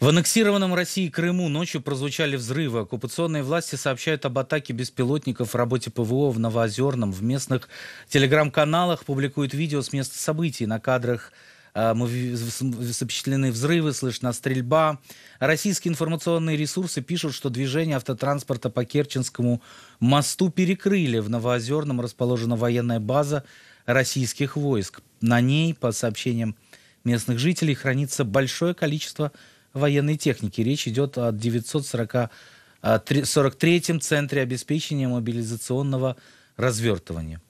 В аннексированном России Крыму ночью прозвучали взрывы. Оккупационные власти сообщают об атаке беспилотников в работе ПВО в Новоозерном. В местных телеграм-каналах публикуют видео с места событий. На кадрах э, мы запечатлены взрывы, слышна стрельба. Российские информационные ресурсы пишут, что движение автотранспорта по Керченскому мосту перекрыли. В Новоозерном расположена военная база российских войск. На ней, по сообщениям местных жителей, хранится большое количество военной техники. Речь идет о 943 а, центре обеспечения мобилизационного развертывания.